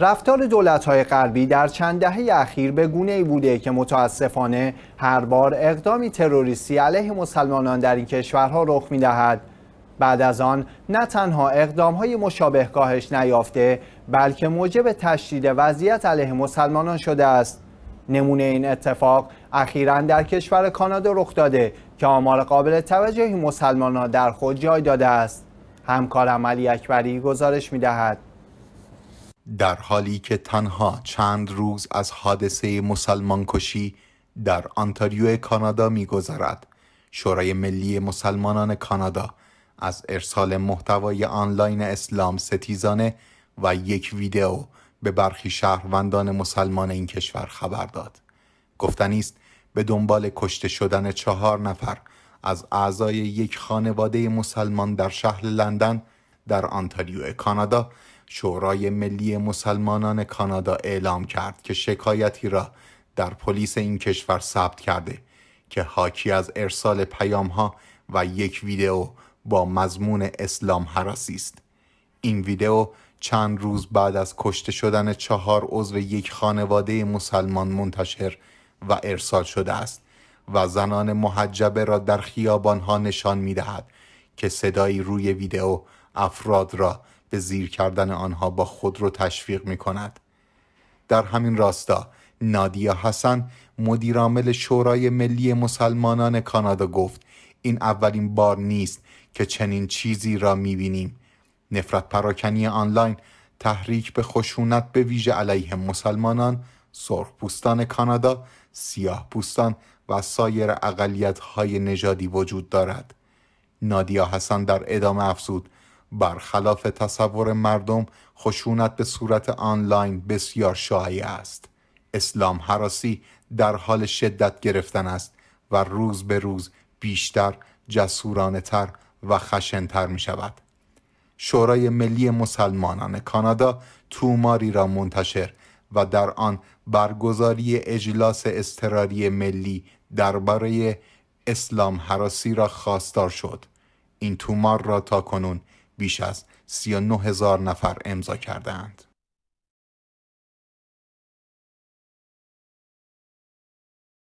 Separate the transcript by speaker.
Speaker 1: رفتار دولت‌های غربی در چند دهه اخیر به ای بوده که متاسفانه هر بار اقدامی تروریستی علیه مسلمانان در این کشورها رخ می‌دهد بعد از آن نه تنها اقدام‌های مشابه کاهش نیافته بلکه موجب تشدید وضعیت علیه مسلمانان شده است نمونه این اتفاق اخیرا در کشور کانادا رخ داده که آمار قابل توجهی مسلمانان در خود جای داده است همکارم علی اکبری گزارش می‌دهد
Speaker 2: در حالی که تنها چند روز از حادثه مسلمان کشی در آنتاریو کانادا میگذرد شورای ملی مسلمانان کانادا از ارسال محتوای آنلاین اسلام ستیزانه و یک ویدئو به برخی شهروندان مسلمان این کشور خبر داد گفتنیست است به دنبال کشته شدن چهار نفر از اعضای یک خانواده مسلمان در شهر لندن در آنتاریو کانادا شورای ملی مسلمانان کانادا اعلام کرد که شکایتی را در پلیس این کشور ثبت کرده که حاکی از ارسال پیام ها و یک ویدیو با مضمون اسلام حراسی است این ویدیو چند روز بعد از کشته شدن چهار عضو یک خانواده مسلمان منتشر و ارسال شده است و زنان محجبه را در خیابان ها نشان می دهد که صدایی روی ویدیو افراد را به زیر کردن آنها با خود رو تشویق می کند. در همین راستا نادیا حسن مدیرعامل شورای ملی مسلمانان کانادا گفت این اولین بار نیست که چنین چیزی را می بینیم. نفرت پراکنی آنلاین تحریک به خشونت به ویژه علیه مسلمانان، سرخپوستان کانادا، سیاه پوستان و سایر اقلیت های نژادی وجود دارد. نادیا حسن در ادامه افزود برخلاف تصور مردم خشونت به صورت آنلاین بسیار شایع است اسلام حراسی در حال شدت گرفتن است و روز به روز بیشتر جسورانه تر و خشنتر می شود شورای ملی مسلمانان کانادا توماری را منتشر و در آن برگزاری اجلاس اضطراری ملی درباره اسلام حراسی را خواستار شد این تومار را تا کنون بیش از 39 هزار نفر امضا کردند.